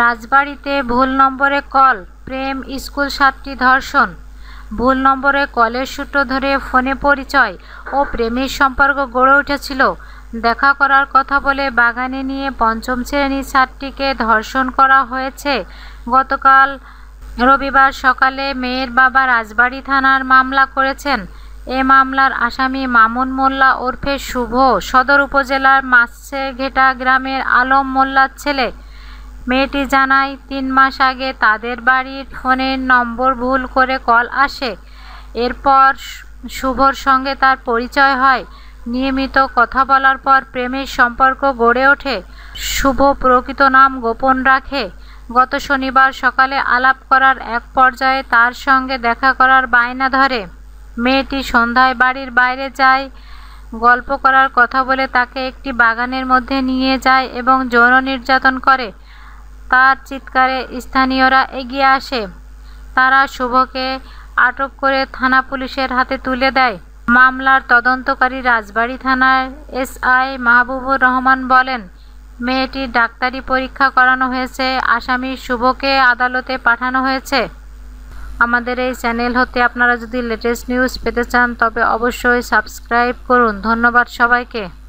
রাজবাড়িতে ভুল নম্বরে কল প্রেম স্কুল সাতটি ধর্ষণ ভুল নম্বরে কলের সূত্র ধরে ফোনে পরিচয় ও প্রেমের সম্পর্ক গড়ে উঠেছিল দেখা করার কথা বলে বাগানে নিয়ে পঞ্চম শ্রেণীর ছাত্রীকে ধর্ষণ করা হয়েছে গতকাল রবিবার সকালে মেয়ের বাবা রাজবাড়ি থানার মামলা করেছেন এ মামলার আসামি মামুন মোল্লা ওরফে শুভ সদর উপজেলার ঘেটা গ্রামের আলম মোল্লার ছেলে মেয়েটি জানায় তিন মাস আগে তাদের বাড়ির ফোনের নম্বর ভুল করে কল আসে এরপর শুভর সঙ্গে তার পরিচয় হয় নিয়মিত কথা বলার পর প্রেমের সম্পর্ক গড়ে ওঠে শুভ প্রকৃত নাম গোপন রাখে গত শনিবার সকালে আলাপ করার এক পর্যায়ে তার সঙ্গে দেখা করার বায়না ধরে মেয়েটি সন্ধ্যায় বাড়ির বাইরে যায় গল্প করার কথা বলে তাকে একটি বাগানের মধ্যে নিয়ে যায় এবং যৌন নির্যাতন করে তার চিৎকারে স্থানীয়রা এগিয়ে আসে তারা শুভকে আটক করে থানা পুলিশের হাতে তুলে দেয় মামলার তদন্তকারী রাজবাড়ি থানার এসআই মাহবুবুর রহমান বলেন মেয়েটির ডাক্তারি পরীক্ষা করানো হয়েছে আসামি শুভকে আদালতে পাঠানো হয়েছে আমাদের এই চ্যানেল হতে আপনারা যদি লেটেস্ট নিউজ পেতে চান তবে অবশ্যই সাবস্ক্রাইব করুন ধন্যবাদ সবাইকে